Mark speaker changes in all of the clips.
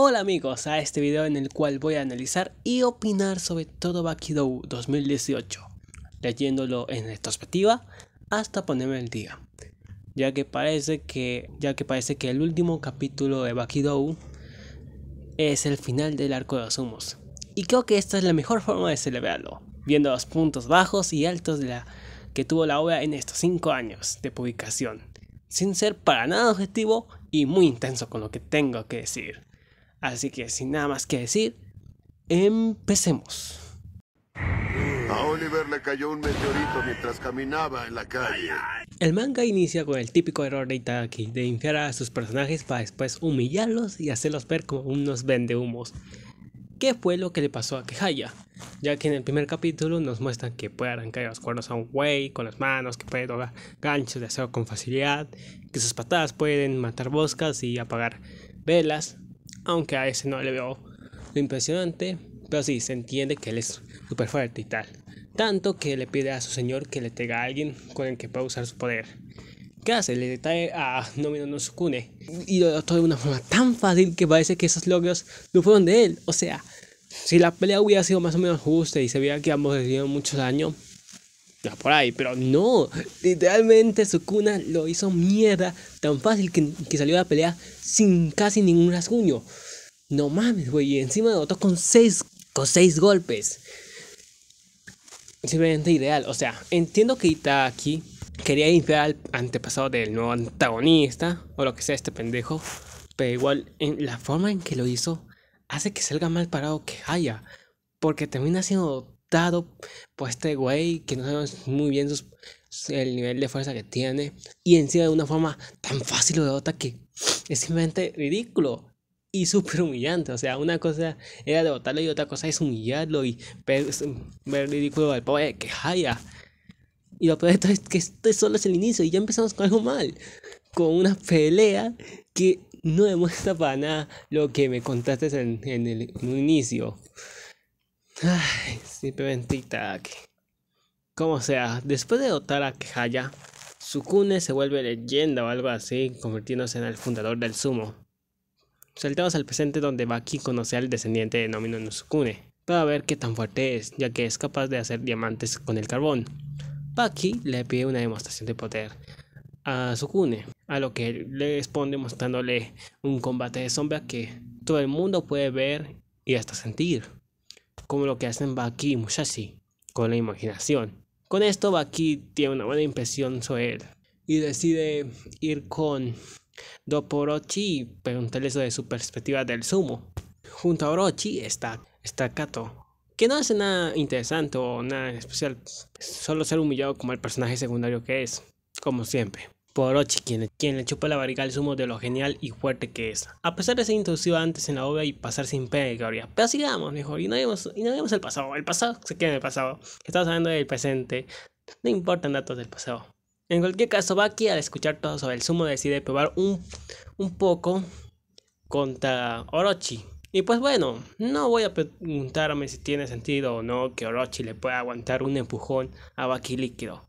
Speaker 1: Hola amigos, a este video en el cual voy a analizar y opinar sobre todo Bakidou 2018, leyéndolo en retrospectiva hasta ponerme el día, ya que parece que, ya que, parece que el último capítulo de Bakidou es el final del arco de los humos, y creo que esta es la mejor forma de celebrarlo, viendo los puntos bajos y altos de la que tuvo la obra en estos 5 años de publicación, sin ser para nada objetivo y muy intenso con lo que tengo que decir. Así que sin nada más que decir, empecemos. A Oliver le cayó un meteorito mientras caminaba en la calle. El manga inicia con el típico error de Itagaki de infiar a sus personajes para después humillarlos y hacerlos ver como unos vendehumos. ¿Qué fue lo que le pasó a Kehaya? Ya que en el primer capítulo nos muestran que puede arrancar los cuernos a un güey con las manos, que puede tocar ganchos de acero con facilidad, que sus patadas pueden matar boscas y apagar velas, aunque a ese no le veo lo impresionante. Pero sí, se entiende que él es súper fuerte y tal. Tanto que le pide a su señor que le tenga a alguien con el que pueda usar su poder. ¿Qué hace? Le trae a Nomino no Sukune. Y lo todo de una forma tan fácil que parece que esos logros no fueron de él. O sea, si la pelea hubiera sido más o menos justa y se veía que ambos recibieron mucho daño, ya por ahí, pero no, literalmente Sukuna lo hizo mierda tan fácil que, salió a la pelea sin casi ningún rasguño. No mames, güey, y encima lo con seis, con seis golpes. Simplemente ideal, o sea, entiendo que Itaaki quería limpiar al antepasado del nuevo antagonista, o lo que sea este pendejo, pero igual en la forma en que lo hizo hace que salga mal parado que haya, porque termina siendo Dado por este güey que no sabemos muy bien el nivel de fuerza que tiene y encima de una forma tan fácil de derrotar que es simplemente ridículo y súper humillante. O sea, una cosa era derrotarlo y otra cosa es humillarlo y ver, ridículo al pobre que haya. Y lo peor de todo es que esto solo es el inicio y ya empezamos con algo mal. Con una pelea que no demuestra para nada lo que me contaste en, el, inicio. Ay, simplemente bendita Como sea, después de dotar a Kehaya, Sukune se vuelve leyenda o algo así, convirtiéndose en el fundador del sumo. Saltamos al presente donde Baki conoce al descendiente de Nomino no Sukune, para ver qué tan fuerte es, ya que es capaz de hacer diamantes con el carbón. Baki le pide una demostración de poder a Sukune, a lo que le responde mostrándole un combate de sombra que todo el mundo puede ver y hasta sentir como lo que hacen Baki y Musashi, con la imaginación. Con esto Baki tiene una buena impresión sobre él y decide ir con Doporochi y preguntarle sobre su perspectiva del sumo. Junto a Orochi está, está Kato, que no hace nada interesante o nada especial, solo ser humillado como el personaje secundario que es, como siempre por Orochi, quien, le chupa la barriga al sumo de lo genial y fuerte que es. A pesar de ser introducido antes en la obra y pasar sin pena Pero sigamos mejor y no vemos, y no vemos el pasado. El pasado se queda en el pasado. Estamos hablando del presente. No importan datos del pasado. En cualquier caso, Baki al escuchar todo sobre el sumo decide probar un, un poco contra Orochi. Y pues bueno, no voy a preguntarme si tiene sentido o no que Orochi le pueda aguantar un empujón a Baki líquido.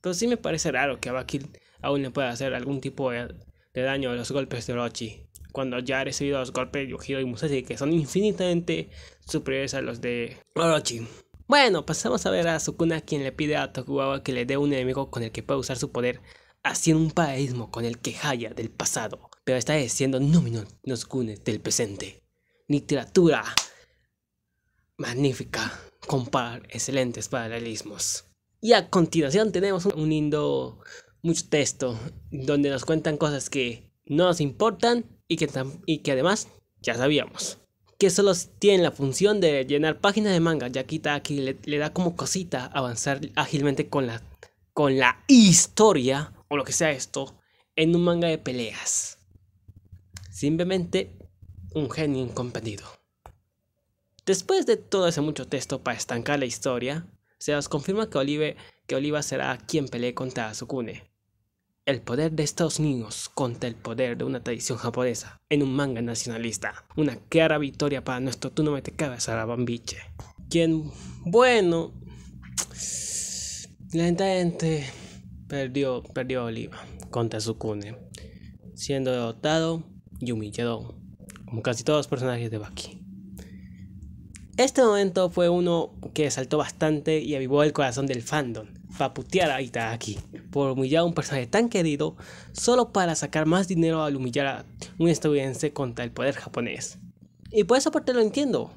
Speaker 1: Pero sí me parece raro que a Baki aún le puede hacer algún tipo de, daño a los golpes de Orochi. Cuando ya ha recibido los golpes de Yujiro y Musashi, que son infinitamente superiores a los de Orochi. Bueno, pasamos a ver a Sukuna, quien le pide a Tokugawa que le dé un enemigo con el que pueda usar su poder, haciendo un paraísmo con el que Haya del pasado, pero está diciendo Nomino nos del presente. Literatura magnífica, compar excelentes paralelismos. Y a continuación tenemos un lindo mucho texto, donde nos cuentan cosas que no nos importan y que, y que además ya sabíamos. Que solo tienen la función de llenar páginas de manga. Ya que le, le da como cosita avanzar ágilmente con la, con la historia, o lo que sea esto, en un manga de peleas. Simplemente un genio incomprendido. Después de todo ese mucho texto para estancar la historia, se nos confirma que, Olive, que Oliva será quien pelee contra Sukune. El poder de Estados Unidos contra el poder de una tradición japonesa en un manga nacionalista. Una clara victoria para nuestro Tú no me te cagas a Quien, bueno, lentamente perdió, perdió a Oliva contra Sukune, siendo derrotado y humillado, como casi todos los personajes de Baki. Este momento fue uno que saltó bastante y avivó el corazón del fandom putear a Itagaki... por humillar a un personaje tan querido solo para sacar más dinero al humillar a un estadounidense contra el poder japonés. Y por esa parte lo entiendo.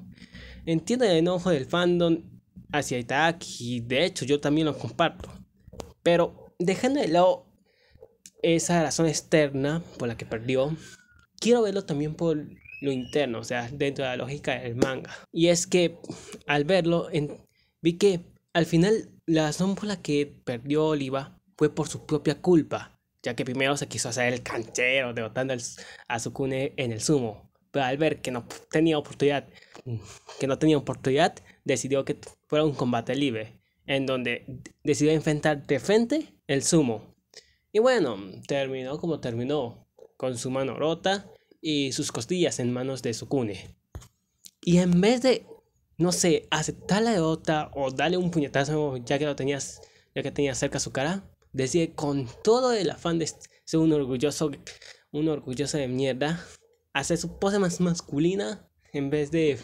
Speaker 1: Entiendo el enojo del fandom hacia Itaaki y de hecho yo también lo comparto. Pero dejando de lado esa razón externa por la que perdió, quiero verlo también por lo interno, o sea, dentro de la lógica del manga. Y es que al verlo vi que al final la razón por la que perdió Oliva fue por su propia culpa, ya que primero se quiso hacer el canchero derrotando a Sukune en el sumo, pero al ver que no tenía oportunidad, mm, que no tenía oportunidad, decidió que fuera un combate libre, en donde decidió enfrentar de frente el sumo. Y bueno, terminó como terminó, con su mano rota y sus costillas en manos de Sukune. Y en vez de no sé, aceptar la derrota o darle un puñetazo ya que lo tenías, ya que tenía cerca su cara, decide con todo el afán de ser un orgulloso, un orgulloso de mierda, hacer su pose más masculina en vez de,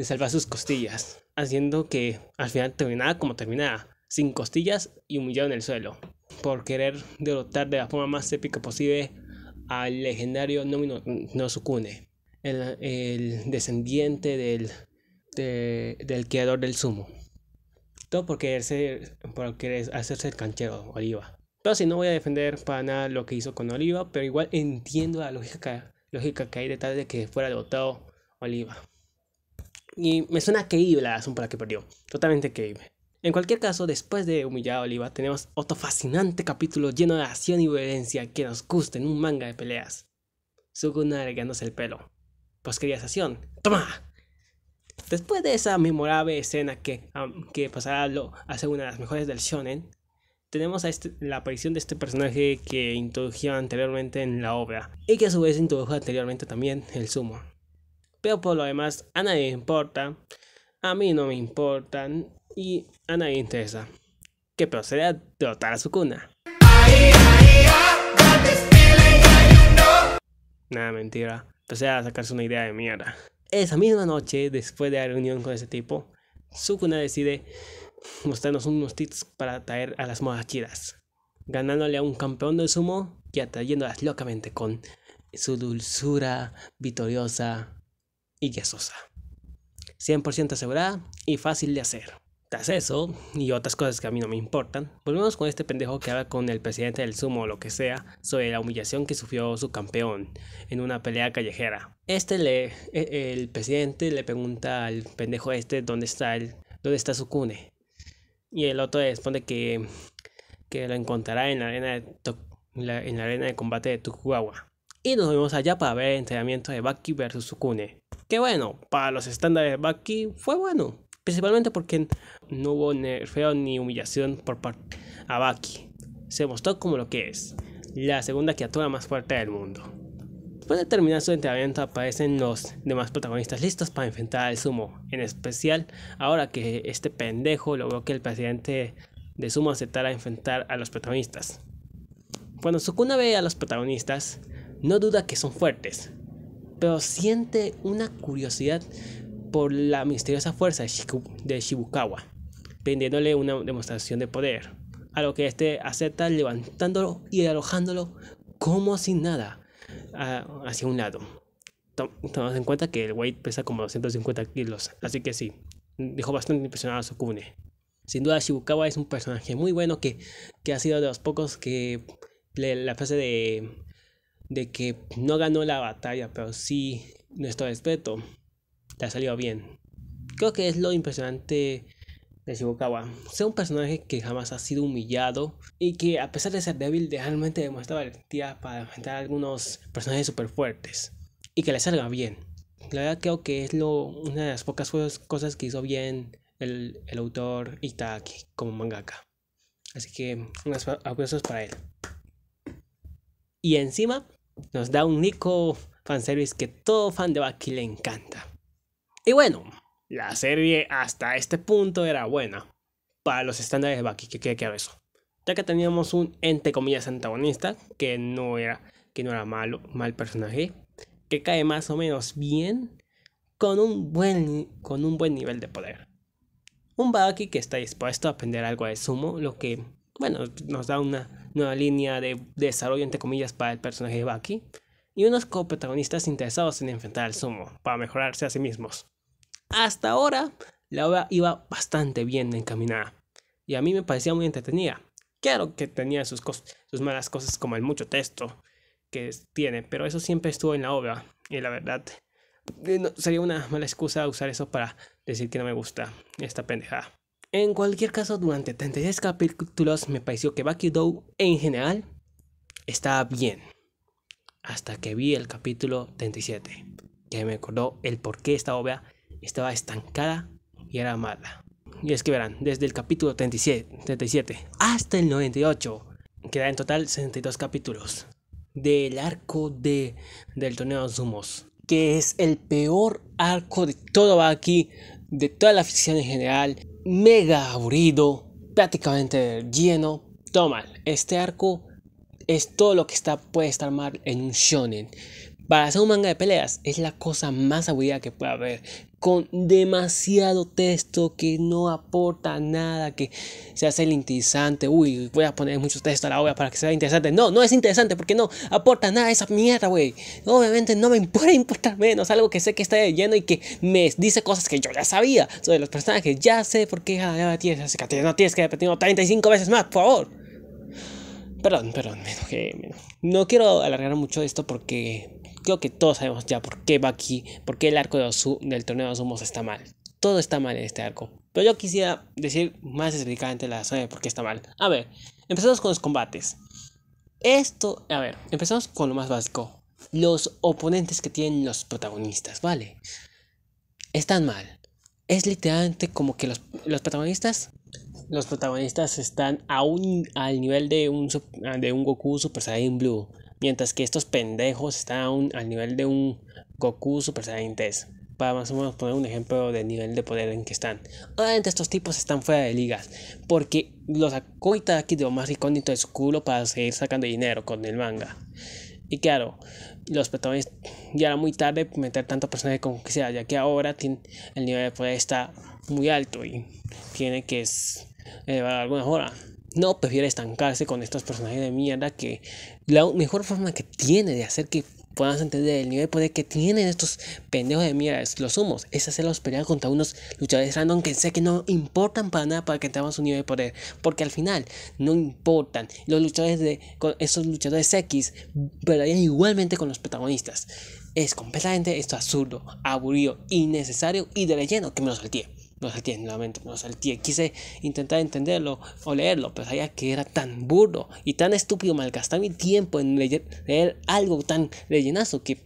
Speaker 1: salvar sus costillas, haciendo que al final terminara como terminaba, sin costillas y humillado en el suelo, por querer derrotar de la forma más épica posible al legendario Nomino no Sukune, el descendiente del del creador del sumo Todo por querer, por querer hacerse el canchero, Oliva. Pero si no voy a defender para nada lo que hizo con Oliva, pero igual entiendo la lógica, lógica que hay detrás de que fuera dotado Oliva. Y me suena creíble la razón por la que perdió. Totalmente creíble. En cualquier caso, después de humillar a Oliva, tenemos otro fascinante capítulo lleno de acción y violencia que nos gusta en un manga de peleas. Sukuna regándose el pelo. ¿Pues acción? ¡Toma! Después de esa memorable escena que, pasará a ser una de las mejores del shonen, tenemos a este, la aparición de este personaje que introdujo anteriormente en la obra y que a su vez introdujo anteriormente también el sumo. Pero por lo demás, a nadie le importa, a mí no me importan y a nadie interesa. Que proceda a derrotar a su cuna. Nada, mentira. Proceda a sacarse una idea de mierda. Esa misma noche, después de la reunión con ese tipo, Sukuna decide mostrarnos unos tips para atraer a las chidas, ganándole a un campeón del sumo y atrayéndolas locamente con su dulzura victoriosa y quesosa, 100% asegurada y fácil de hacer. Tras eso, y otras cosas que a mí no me importan, pues volvemos con este pendejo que habla con el presidente del sumo o lo que sea sobre la humillación que sufrió su campeón en una pelea callejera. Este le, e, el presidente le pregunta al pendejo este dónde está el, dónde está su Y el otro responde que, que lo encontrará en la arena de, en la arena de combate de Tokugawa. Y nos volvemos allá para ver el entrenamiento de Baki versus Sukune. Que bueno, para los estándares de Baki fue bueno principalmente porque no hubo nerfeo ni humillación por parte de Baki. Se mostró como lo que es, la segunda criatura más fuerte del mundo. Después de terminar su entrenamiento aparecen los demás protagonistas listos para enfrentar al sumo, en especial ahora que este pendejo logró que el presidente de sumo aceptara enfrentar a los protagonistas. Cuando Sukuna ve a los protagonistas, no duda que son fuertes, pero siente una curiosidad por la misteriosa fuerza de Shibukawa, vendiéndole una demostración de poder, a lo que este acepta levantándolo y alojándolo como sin nada hacia un lado. Tomamos en cuenta que el weight pesa como 250 kilos, así que sí, dejó bastante impresionado a Sukune. Sin duda Shibukawa es un personaje muy bueno que, que ha sido de los pocos que la frase de, de que no ganó la batalla, pero sí nuestro respeto le ha salido bien. Creo que es lo impresionante de Shibukawa. Ser un personaje que jamás ha sido humillado y que a pesar de ser débil realmente demuestra valentía para enfrentar a algunos personajes super fuertes y que le salga bien. La verdad creo que es lo, una de las pocas cosas que hizo bien el, autor Itaki como mangaka. Así que unos aplausos para él. Y encima nos da un Nico fanservice que todo fan de Baki le encanta. Y bueno, la serie hasta este punto era buena para los estándares de Baki, que quede eso. Ya que teníamos un ente comillas antagonista, que no era, que no era malo, mal personaje, que cae más o menos bien con un buen, con un buen nivel de poder. Un Baki que está dispuesto a aprender algo de sumo, lo que, bueno, nos da una nueva línea de desarrollo entre comillas para el personaje de Baki, y unos coprotagonistas interesados en enfrentar al sumo para mejorarse a sí mismos. Hasta ahora, la obra iba bastante bien encaminada y a mí me parecía muy entretenida. Claro que tenía sus, sus malas cosas como el mucho texto que tiene, pero eso siempre estuvo en la obra y la verdad eh, sería una mala excusa usar eso para decir que no me gusta esta pendejada. En cualquier caso, durante 36 capítulos me pareció que Bucky Doe en general estaba bien. Hasta que vi el capítulo 37, que me acordó el por qué esta obra estaba estancada y era mala. Y es que verán, desde el capítulo 37, 37 hasta el 98, queda en total 62 capítulos del arco de, del torneo de Zumos, que es el peor arco de todo aquí de toda la ficción en general, mega aburrido, prácticamente lleno, toma Este arco es todo lo que está, puede estar mal en un shonen. Para hacer un manga de peleas es la cosa más aburrida que puede haber. Con demasiado texto que no aporta nada, que se hace el Uy, voy a poner mucho texto a la obra para que sea interesante. No, no es interesante porque no aporta nada a esa mierda, güey. Obviamente no me puede importar menos algo que sé que está lleno y que me dice cosas que yo ya sabía sobre los personajes. Ya sé por qué me ah, tienes, que no tienes que repetirlo 35 veces más, por favor. Perdón, perdón, menos que... No quiero alargar mucho esto porque creo que todos sabemos ya por qué va aquí, por qué el arco de del torneo de Osumos está mal. Todo está mal en este arco. Pero yo quisiera decir más específicamente la razón de por qué está mal. A ver, empezamos con los combates. Esto, a ver, empezamos con lo más básico. Los oponentes que tienen los protagonistas, ¿vale? Están mal. Es literalmente como que los, protagonistas los protagonistas están aún al nivel de un, de un Goku Super Saiyan Blue. Mientras que estos pendejos están al nivel de un Goku Super Saiyan 3. Para más o menos poner un ejemplo del nivel de poder en que están. Obviamente estos tipos están fuera de ligas. Porque los sacó aquí de lo más icónico de su culo para seguir sacando dinero con el manga. Y claro, los protagonistas ya era muy tarde meter tantos personajes como sea, ya que ahora tiene, el nivel de poder está muy alto y tiene que elevar algunas horas no prefiere estancarse con estos personajes de mierda que la mejor forma que tiene de hacer que puedas entender el nivel de poder que tienen estos pendejos de mierda, los humos, es hacerlos pelear contra unos luchadores random que sé que no importan para nada para que tengamos un nivel de poder, porque al final no importan. Los luchadores de con esos luchadores X pelearían igualmente con los protagonistas. Es completamente esto absurdo, aburrido, innecesario y de relleno que me lo solté no salté nuevamente, no salté. Quise intentar entenderlo o leerlo, pero sabía que era tan burdo y tan estúpido malgastar mi tiempo en leer, algo tan rellenazo que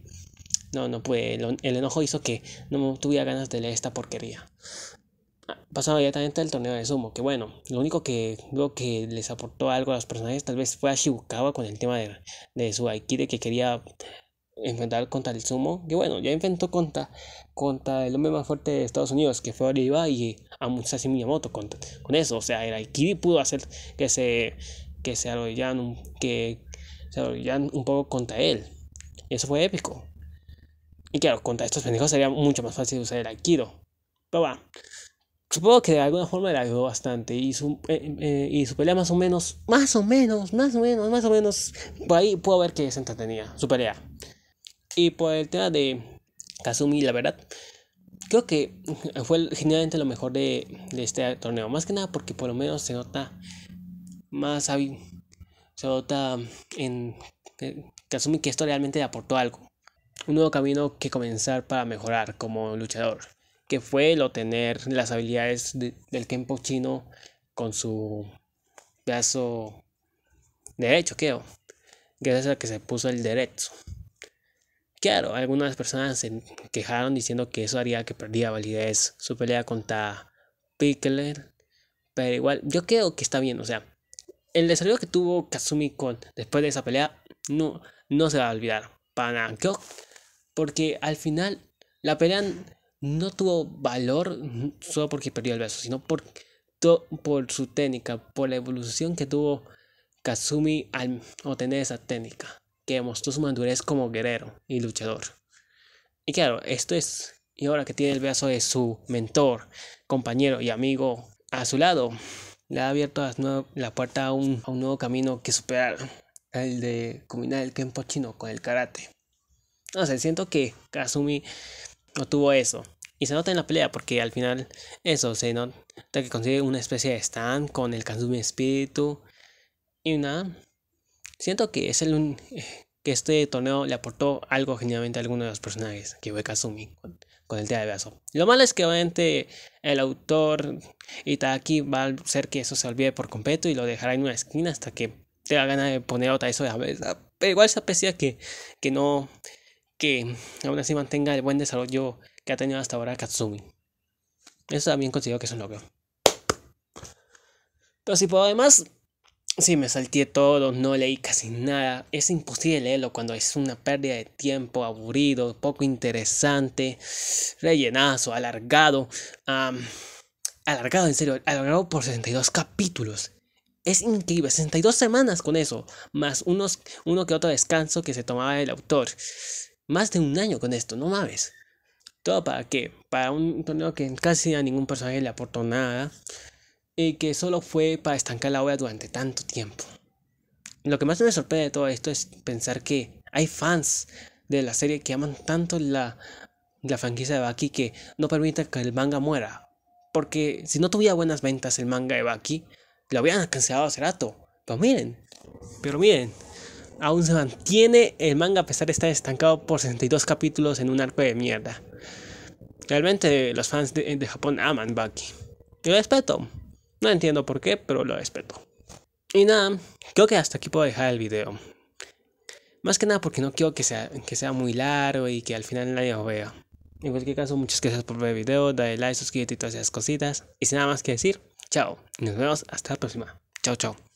Speaker 1: no, no pues El, enojo hizo que no tuviera ganas de leer esta porquería. Pasaba directamente al torneo de sumo, que bueno, lo único que creo que les aportó algo a los personajes tal vez fue a Shibukawa con el tema de, de su Aikide que quería enfrentar contra el sumo, que bueno, ya inventó contra, contra el hombre más fuerte de Estados Unidos, que fue Oliva y a Musashi Miyamoto con, con eso, o sea, el Aikiri pudo hacer que se, que se que se un poco contra él, y eso fue épico. Y claro, contra estos pendejos sería mucho más fácil usar el Aikido, pero va. Supongo que de alguna forma le ayudó bastante y su, eh, eh, y su pelea más o menos, más o menos, más o menos, más o menos, por ahí pudo ver que se entretenía, su pelea. Y por el tema de Kazumi, la verdad, creo que fue generalmente lo mejor de, este torneo. Más que nada porque por lo menos se nota más hábil. Se nota en Kazumi que esto realmente le aportó algo. Un nuevo camino que comenzar para mejorar como luchador. Que fue el obtener las habilidades del Kenpo chino con su brazo derecho, creo. Gracias a que se puso el derecho. Claro, algunas personas se quejaron diciendo que eso haría que perdía validez su pelea contra Pickler. Pero igual, yo creo que está bien. O sea, el desarrollo que tuvo Kazumi con después de esa pelea no, no se va a olvidar. Para nada. porque al final la pelea no tuvo valor solo porque perdió el beso, sino por, por su técnica, por la evolución que tuvo Kazumi al obtener esa técnica que demostró su madurez como guerrero y luchador. Y claro, esto es, y ahora que tiene el brazo de su mentor, compañero y amigo a su lado, le ha abierto la puerta a un, nuevo camino que superar, el de combinar el Kenpo chino con el karate. No sé, siento que Kazumi no tuvo eso. Y se nota en la pelea porque al final eso, se nota que consigue una especie de stand con el Kazumi espíritu. Y una Siento que es el eh, que este torneo le aportó algo genialmente a alguno de los personajes, que fue Katsumi con, el tema de beso Lo malo es que obviamente el autor Itaki va a ser que eso se olvide por completo y lo dejará en una esquina hasta que tenga ganas de poner otra eso de la Pero igual se aprecia que, que no, que aún así mantenga el buen desarrollo que ha tenido hasta ahora Katsumi. Eso también considero que es un logro. Pero si por además Sí, me salté todo, no leí casi nada. Es imposible leerlo cuando es una pérdida de tiempo, aburrido, poco interesante, rellenazo, alargado. alargado, en serio, alargado por 62 capítulos. Es increíble, 62 semanas con eso, más unos, uno que otro descanso que se tomaba el autor. Más de un año con esto, no mames. ¿Todo para qué? Para un torneo que casi a ningún personaje le aportó nada y que solo fue para estancar la obra durante tanto tiempo. Lo que más me sorprende de todo esto es pensar que hay fans de la serie que aman tanto la, franquicia de Baki que no permiten que el manga muera. Porque si no tuviera buenas ventas el manga de Baki, lo habían cancelado hace rato. Pero miren, pero miren, aún se mantiene el manga a pesar de estar estancado por 62 capítulos en un arco de mierda. Realmente los fans de, de Japón aman Baki. Yo respeto, no entiendo por qué, pero lo respeto. Y nada, creo que hasta aquí puedo dejar el video. Más que nada porque no quiero que sea, que sea muy largo y que al final nadie lo vea. En cualquier caso, muchas gracias por ver el video, dale like, suscríbete y todas esas cositas. Y sin nada más que decir, chao. nos vemos hasta la próxima. Chao, chao.